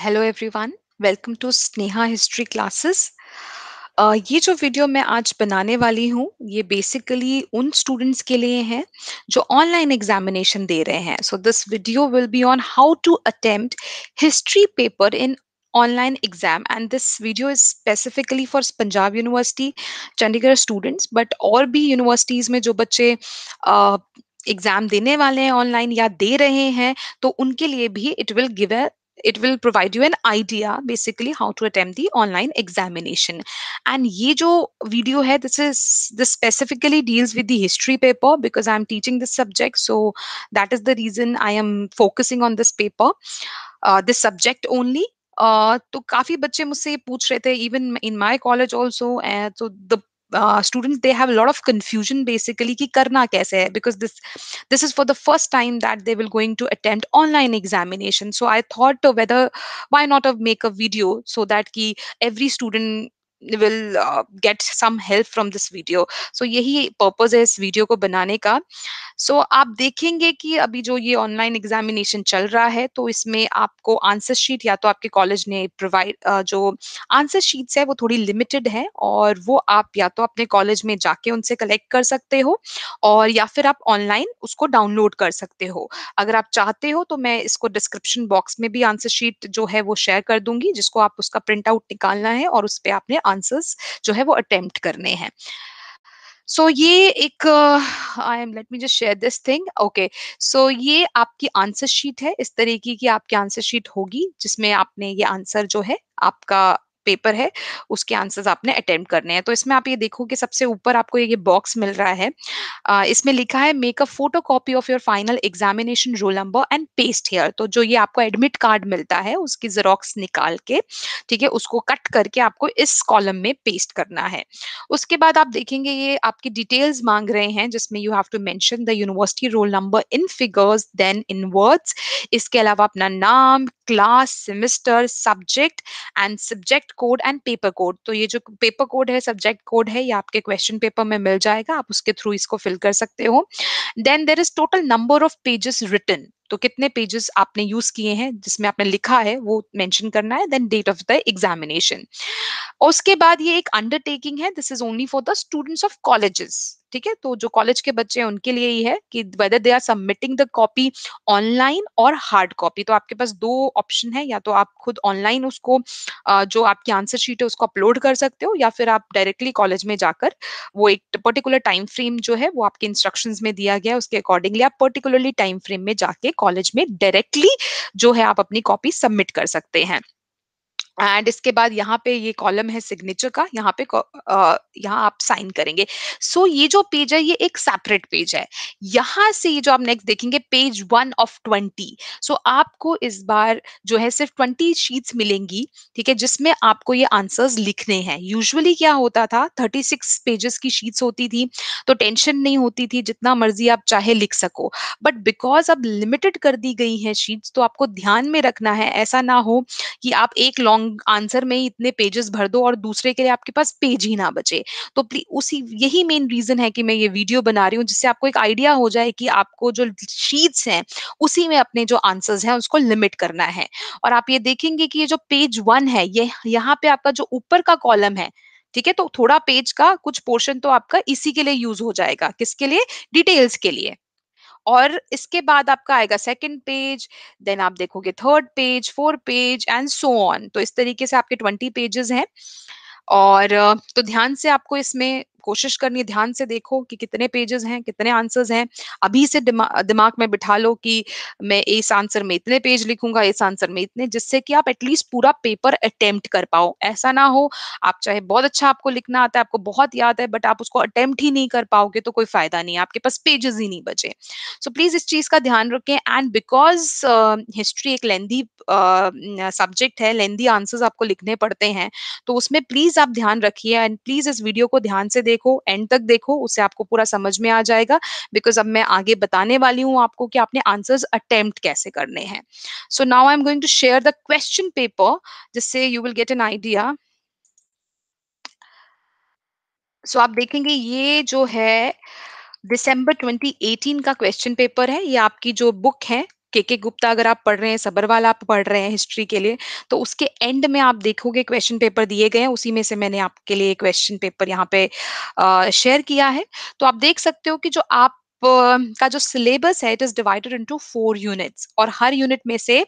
hello everyone welcome to Sneha history classes ये जो video मैं आज बनाने वाली हूँ ये बेसिकली उन स्टूडेंट्स के लिए हैं जो ऑनलाइन एग्जामिनेशन दे रहे हैं so this video will be on how to attempt history paper in online exam and this video is specifically for Punjab university Chandigarh students but और भी यूनिवर्सिटीज़ में जो बच्चे uh, एग्जाम देने वाले हैं ऑनलाइन या दे रहे हैं तो उनके लिए भी it will give a it will provide you an idea basically how to attempt the online examination and ye jo video hai this is this specifically deals with the history paper because i am teaching this subject so that is the reason i am focusing on this paper uh, this subject only uh, तो काफी बच्चे मुझसे ये पूछ रहे थे even in my college also तो the Uh, students they have a lot of confusion basically ki karna kaise because this this is for the first time that they will going to attempt online examination so i thought whether why not uh, make a video so that ki every student will get some help from this video so यही purpose है इस video को बनाने का सो so, आप देखेंगे कि अभी जो ये ऑनलाइन एग्जामिनेशन चल रहा है तो इसमें आपको आंसर शीट या तो आपके कॉलेज ने प्रोवाइड जो आंसर शीट्स है वो थोड़ी लिमिटेड है और वो आप या तो अपने कॉलेज में जाके उनसे कलेक्ट कर सकते हो और या फिर आप ऑनलाइन उसको डाउनलोड कर सकते हो अगर आप चाहते हो तो मैं इसको डिस्क्रिप्शन बॉक्स में भी आंसर शीट जो है वो शेयर कर दूंगी जिसको आप उसका प्रिंट आउट निकालना है और उस पर आपने आंसर्स जो है वो अटेम्प्ट करने हैं सो so, ये एक I am let me just share this thing okay so ये आपकी आंसर शीट है इस तरीके की आपकी आंसर शीट होगी जिसमें आपने ये आंसर जो है आपका पेपर है उसके आंसर्स आपने अटेम्प्ट करने हैं तो इसमें आप ये कि सबसे ऊपर आपको ये बॉक्स मिल रहा है इसमें लिखा है make a photo copy of your final examination roll number and paste here तो जो ये आपको एडमिट कार्ड मिलता है उसकी जेरोक्स निकाल के ठीक है उसको कट करके आपको इस कॉलम में पेस्ट करना है उसके बाद आप देखेंगे ये आपकी डिटेल्स मांग रहे हैं जिसमें you have to mention the university roll number in figures then in words इसके अलावा अपना नाम class semester subject and subject code and paper code तो ये जो पेपर कोड है सब्जेक्ट कोड है ये आपके क्वेश्चन पेपर में मिल जाएगा आप उसके थ्रू इसको फिल कर सकते हो then there is total number of pages written तो कितने पेजेस आपने यूज किए हैं जिसमें आपने लिखा है वो मेंशन करना है then date of the examination उसके बाद ये एक अंडरटेकिंग है this is only for the students of colleges ठीक है तो जो कॉलेज के बच्चे हैं उनके लिए ये है कि whether they are submitting the copy online और हार्ड कॉपी तो आपके पास दो ऑप्शन है या तो आप खुद ऑनलाइन उसको जो आपकी आंसर शीट है उसको अपलोड कर सकते हो या फिर आप डायरेक्टली कॉलेज में जाकर वो एक पर्टिकुलर टाइम फ्रेम जो है वो आपके इंस्ट्रक्शन में दिया गया है उसके अकॉर्डिंगली आप पर्टिकुलरली टाइम फ्रेम में जाके कॉलेज में डायरेक्टली जो है आप अपनी कॉपी सबमिट कर सकते हैं एंड इसके बाद यहाँ पे ये कॉलम है सिग्नेचर का यहाँ पे यहाँ आप साइन करेंगे सो so, ये जो पेज है ये एक सेपरेट पेज है यहाँ से ये जो आप नेक्स्ट देखेंगे page one of twenty so आपको इस बार जो है सिर्फ ट्वेंटी शीट्स मिलेंगी ठीक है जिसमें आपको ये आंसर्स लिखने हैं यूजुअली क्या होता था थर्टी सिक्स पेजेस की शीट्स होती थी तो टेंशन नहीं होती थी जितना मर्जी आप चाहे लिख सको बट बिकॉज अब लिमिटेड कर दी गई है शीट्स तो आपको ध्यान में रखना है ऐसा ना हो कि आप एक लॉन्ग लॉन्ग आंसर में ही इतने पेजेस भर दो और दूसरे के लिए आपके पास पेज ही ना बचे तो उसी यही मेन रीजन है कि मैं ये वीडियो बना रही हूँ जिससे आपको एक आइडिया हो जाए कि आपको जो शीट्स हैं उसी में अपने जो आंसर्स हैं उसको लिमिट करना है और आप ये देखेंगे कि ये जो पेज वन है ये यहाँ पे आपका जो ऊपर का कॉलम है ठीक है तो थोड़ा पेज का कुछ पोर्शन तो आपका इसी के लिए यूज हो जाएगा किसके लिए डिटेल्स के लिए और इसके बाद आपका आएगा सेकेंड पेज देन आप देखोगे third page four page and so on तो इस तरीके से आपके ट्वेंटी पेजेस हैं और तो ध्यान से आपको इसमें कोशिश करनी है ध्यान से देखो कि कितने पेजेस हैं कितने आंसर्स हैं अभी से दिमा, दिमाग में बिठा लो कि मैं इस आंसर में इतने पेज लिखूंगा इस आंसर में इतने जिससे कि आप एटलीस्ट पूरा पेपर अटेम्प्ट कर पाओ ऐसा ना हो आप चाहे बहुत अच्छा आपको लिखना आता है आपको बहुत याद है बट आप उसको अटेम्प्ट ही नहीं कर पाओगे तो कोई फायदा नहीं है आपके पास पेजेस ही नहीं बचे सो so, प्लीज इस चीज का ध्यान रखें एंड बिकॉज हिस्ट्री एक लेंदी सब्जेक्ट uh, है लेंदी आंसर्स आपको लिखने पड़ते हैं तो उसमें प्लीज आप ध्यान रखिए एंड प्लीज इस वीडियो को ध्यान से देख देखो एंड तक देखो उससे आपको पूरा समझ में आ जाएगा बिकॉज अब मैं आगे बताने वाली हूँ आपको कि आपने आंसर्स अटेम्प्ट कैसे करने हैं so now I am going to share the question paper जिससे you will get an idea so आप देखेंगे ये जो है दिसंबर 2018 का क्वेश्चन पेपर है ये आपकी जो बुक है के के गुप्ता अगर आप पढ़ रहे हैं सबरवाल आप पढ़ रहे हैं हिस्ट्री के लिए तो उसके एंड में आप देखोगे क्वेश्चन पेपर दिए गए हैं उसी में से मैंने आपके लिए क्वेश्चन पेपर यहाँ पे शेयर किया है तो आप देख सकते हो कि जो आप का जो सिलेबस है it is divided into four units और हर यूनिट में से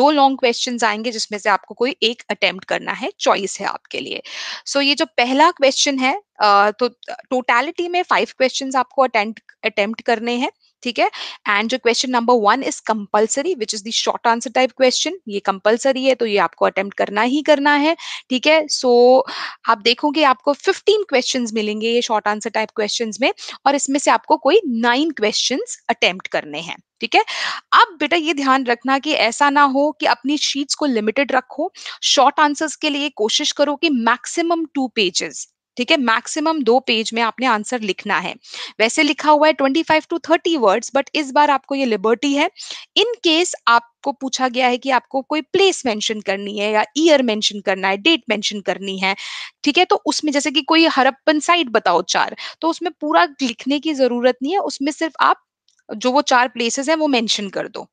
दो लॉन्ग क्वेश्चंस आएंगे जिसमें से आपको कोई एक अटेम्प्ट करना है चॉइस है आपके लिए सो so, ये जो पहला क्वेश्चन है तो टोटैलिटी में फाइव क्वेश्चंस आपको अटेम्प्ट अटेम्प्ट करने हैं ठीक है एंड जो question number one is compulsory which is the short answer type question ये कंपल्सरी है तो ये आपको अटेम्प्ट करना ही करना है ठीक है सो so, आप देखोगे आपको 15 क्वेश्चंस मिलेंगे ये शॉर्ट आंसर टाइप क्वेश्चंस में और इसमें से आपको कोई नाइन क्वेश्चंस अटेम्प्ट करने हैं ठीक है अब बेटा ये ध्यान रखना कि ऐसा ना हो कि अपनी शीट्स को लिमिटेड रखो शॉर्ट आंसर्स के लिए कोशिश करो कि मैक्सिमम टू पेजेस ठीक है मैक्सिमम दो पेज में आपने आंसर लिखना है वैसे लिखा हुआ है twenty five to thirty words but इस बार आपको ये लिबर्टी है इन केस आपको पूछा गया है कि आपको कोई प्लेस मेंशन करनी है या ईयर मेंशन करना है डेट मेंशन करनी है ठीक है तो उसमें जैसे कि कोई हरप्पन साइट बताओ चार तो उसमें पूरा लिखने की जरूरत नहीं है उसमें सिर्फ आप जो वो चार प्लेसेस हैं वो मेंशन कर दो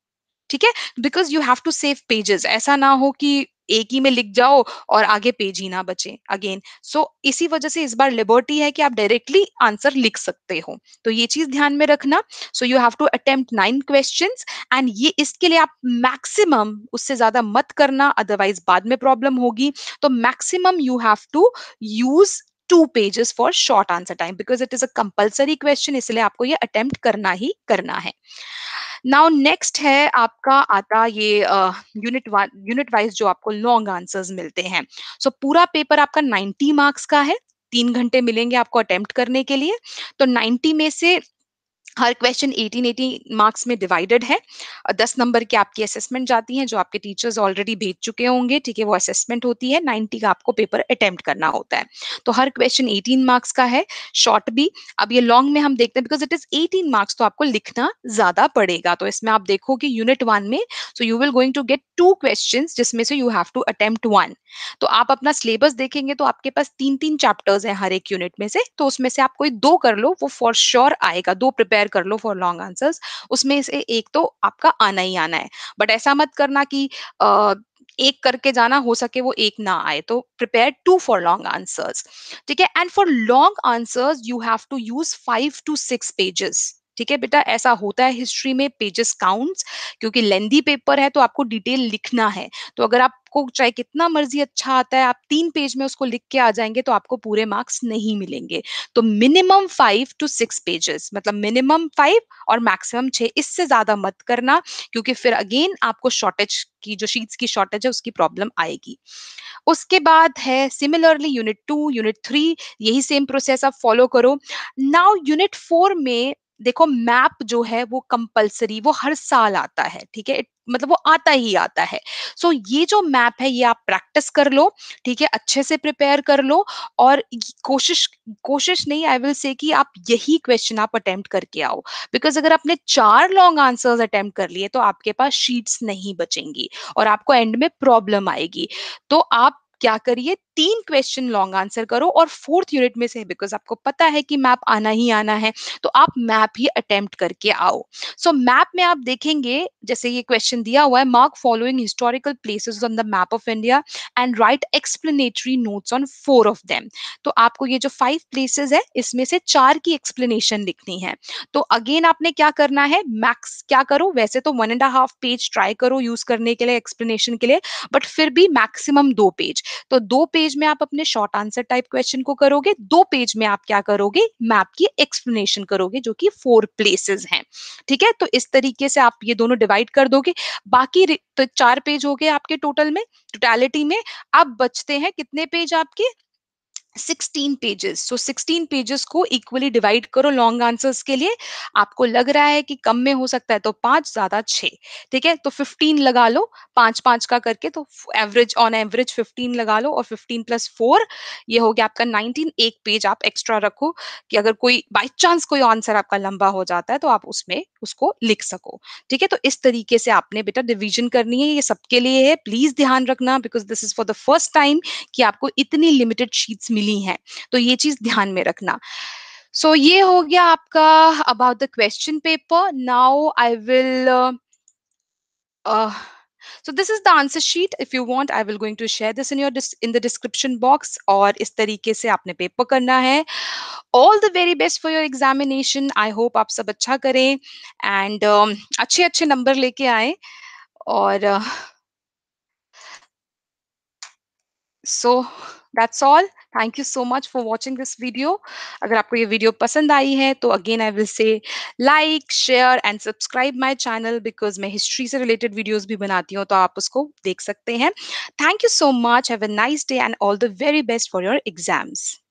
ठीक है because you have to save pages ऐसा ना हो कि एक ही में लिख जाओ और आगे पेज ही ना बचे अगेन सो so, इसी वजह से इस बार लिबर्टी है कि आप डायरेक्टली आंसर लिख सकते हो तो ये चीज ध्यान में रखना so you have to attempt nine questions and ये इसके लिए आप मैक्सिमम उससे ज्यादा मत करना अदरवाइज बाद में प्रॉब्लम होगी तो maximum you have to use two pages for short answer time because it is a compulsory question इसलिए आपको ये अटेम्प्ट करना ही करना है नाउ नेक्स्ट है आपका आता ये यूनिट यूनिट वाइज जो आपको लॉन्ग आंसर्स मिलते हैं सो so, पूरा पेपर आपका 90 मार्क्स का है तीन घंटे मिलेंगे आपको अटेम्प्ट करने के लिए तो 90 में से हर क्वेश्चन 1880 मार्क्स में डिवाइडेड है और 10 नंबर की आपकी असेसमेंट जाती है जो आपके टीचर्स ऑलरेडी भेज चुके होंगे ठीक है वो असेसमेंट होती है 90 का आपको पेपर अटेम्प्ट करना होता है तो हर क्वेश्चन 18 मार्क्स का है शॉर्ट भी अब ये लॉन्ग में हम देखते हैं बिकॉज इट इज 18 मार्क्स तो आपको लिखना ज्यादा पड़ेगा तो इसमें आप देखो कि यूनिट वन में so you will going to get two question जिसमें से you have to attempt one तो आप अपना सिलेबस देखेंगे तो आपके पास तीन तीन चैप्टर्स हैं हर एक यूनिट में से तो उसमें से आप कोई दो कर लो वो फॉर श्योर sure आएगा दो प्रिपेयर प्रिपेयर कर लो फॉर लॉन्ग आंसर्स उसमें से एक तो आपका आना ही आना है बट ऐसा मत करना कि uh, एक करके जाना हो सके वो एक ना आए तो prepare to for long answers ठीक है and for long answers you have to use five to six pages ठीक है बेटा ऐसा होता है हिस्ट्री में पेजेस काउंट्स क्योंकि लेंदी पेपर है तो आपको डिटेल लिखना है तो अगर आपको चाहे कितना मर्जी अच्छा आता है आप तीन पेज में उसको लिख के आ जाएंगे तो आपको पूरे मार्क्स नहीं मिलेंगे तो minimum five to six pages मतलब मिनिमम फाइव और मैक्सिमम छः इससे ज्यादा मत करना क्योंकि फिर अगेन आपको शॉर्टेज की जो शीट्स की शॉर्टेज है उसकी प्रॉब्लम आएगी उसके बाद है similarly unit two unit three यही सेम प्रोसेस आप फॉलो करो नाउ यूनिट फोर में देखो मैप जो है वो कंपलसरी वो हर साल आता है ठीक है मतलब वो आता ही आता है सो so, ये जो मैप है ये आप प्रैक्टिस कर लो ठीक है अच्छे से प्रिपेयर कर लो और कोशिश कोशिश नहीं आई विल से कि आप यही क्वेश्चन आप अटेम्प्ट करके आओ बिकॉज अगर आपने चार लॉन्ग आंसर्स अटेम्प्ट कर लिए तो आपके पास शीट्स नहीं बचेंगी और आपको एंड में प्रॉब्लम आएगी तो आप क्या करिए तीन क्वेश्चन लॉन्ग आंसर करो और फोर्थ यूनिट में से बिकॉज आपको पता है कि मैप आना ही आना है तो आप मैप ही अटेम्प्ट करके आओ सो so, मैप में आप देखेंगे जैसे ये क्वेश्चन दिया हुआ है mark following historical places on the map of India and write explanatory notes on four of them तो आपको ये जो फाइव प्लेसेस है इसमें से चार की एक्सप्लेनेशन लिखनी है तो अगेन आपने क्या करना है मैक्स क्या करो वैसे तो one and half page try करो यूज करने के लिए एक्सप्लेनेशन के लिए बट फिर भी मैक्सिमम दो पेज तो दो पेज पेज में आप अपने शॉर्ट आंसर टाइप क्वेश्चन को करोगे दो पेज में आप क्या करोगे मैप की एक्सप्लेनेशन करोगे जो कि फोर प्लेसेस हैं ठीक है तो इस तरीके से आप ये दोनों डिवाइड कर दोगे बाकी तो चार पेज हो गए आपके टोटल में टोटलिटी में अब बचते हैं कितने पेज आपके 16 पेजेस सो 16 पेजेस को इक्वली डिवाइड करो लॉन्ग आंसर्स के लिए आपको लग रहा है कि कम में हो सकता है तो पांच ज्यादा छः ठीक है तो फिफ्टीन लगा लो पांच पांच का करके तो एवरेज ऑन एवरेज फिफ्टीन लगा लो और फिफ्टीन प्लस फोर ये हो गया आपका नाइनटीन एक पेज आप एक्स्ट्रा रखो कि अगर कोई बाई चांस कोई आंसर आपका लंबा हो जाता है तो आप उसमें उसको लिख सको ठीक है तो इस तरीके से आपने बेटा डिविजन करनी है ये सबके लिए है प्लीज ध्यान रखना because this is for the first time कि आपको इतनी लिमिटेड शीट्स मिली मिली हैं तो ये चीज ध्यान में रखना सो so, ये हो गया आपका about the question paper now I will so this is the answer sheet if you want i will going to share this in your in the description box or is tarike se aapne paper karna hai all the very best for your examination i hope aap sab acha kare and um, अच्छे अच्छे number लेके आए और uh, so that's all thank you so much for watching this video अगर आपको ये video पसंद आई है तो again I will say like share and subscribe my channel because मैं हिस्ट्री से रिलेटेड वीडियोज भी बनाती हूँ तो आप उसको देख सकते हैं thank you so much have a nice day and all the very best for your exams